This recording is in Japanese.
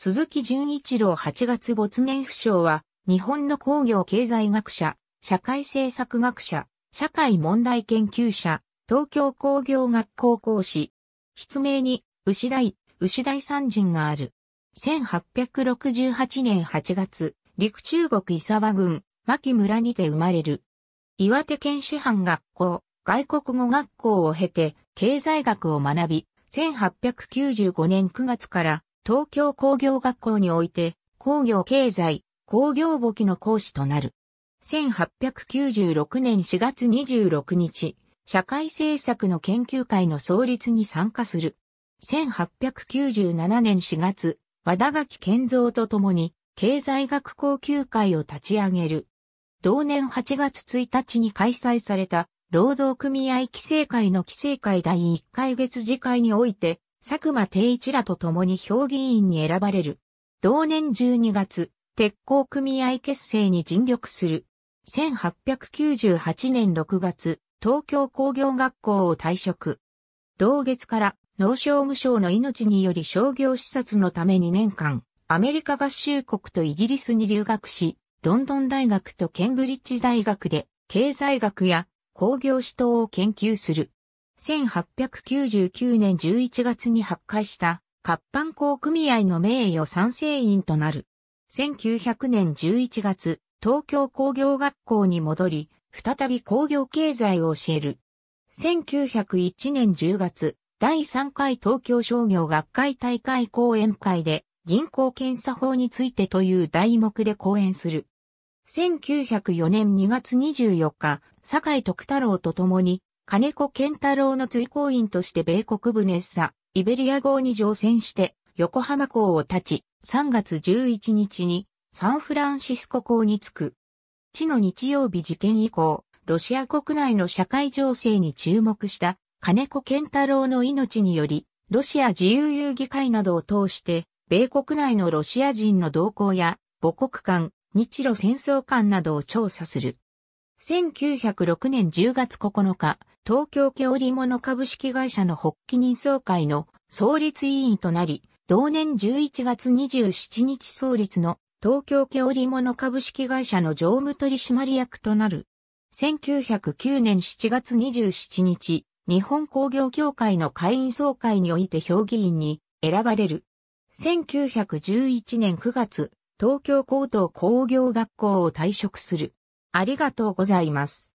鈴木淳一郎8月没年不詳は、日本の工業経済学者、社会政策学者、社会問題研究者、東京工業学校講師。筆名に、牛大、牛大三人がある。1868年8月、陸中国伊沢郡、牧村にて生まれる。岩手県主犯学校、外国語学校を経て、経済学を学び、1895年9月から東京工業学校において工業経済、工業簿記の講師となる。1896年4月26日、社会政策の研究会の創立に参加する。1897年4月、和田垣健造と共に経済学校級会を立ち上げる。同年8月1日に開催された労働組合規制会の規制会第1回月次会において佐久間定一らと共に評議員に選ばれる。同年12月、鉄鋼組合結成に尽力する。1898年6月、東京工業学校を退職。同月から農商務省の命により商業視察のため2年間、アメリカ合衆国とイギリスに留学し、ロンドン大学とケンブリッジ大学で経済学や工業指導を研究する。1899年11月に発会した活版校組合の名誉賛成員となる。1900年11月、東京工業学校に戻り、再び工業経済を教える。1901年10月、第3回東京商業学会大会講演会で、銀行検査法についてという題目で講演する。1904年2月24日、坂井徳太郎と共に金子健太郎の追行員として米国ブネッサ、イベリア号に乗船して横浜港を立ち、3月11日にサンフランシスコ港に着く。地の日曜日事件以降、ロシア国内の社会情勢に注目した金子健太郎の命により、ロシア自由遊戯会などを通して、米国内のロシア人の動向や母国間、日露戦争間などを調査する。1906年10月9日、東京家織物株式会社の発起人総会の創立委員となり、同年11月27日創立の東京家織物株式会社の常務取締役となる。1909年7月27日、日本工業協会の会員総会において評議員に選ばれる。1911年9月、東京高等工業学校を退職する。ありがとうございます。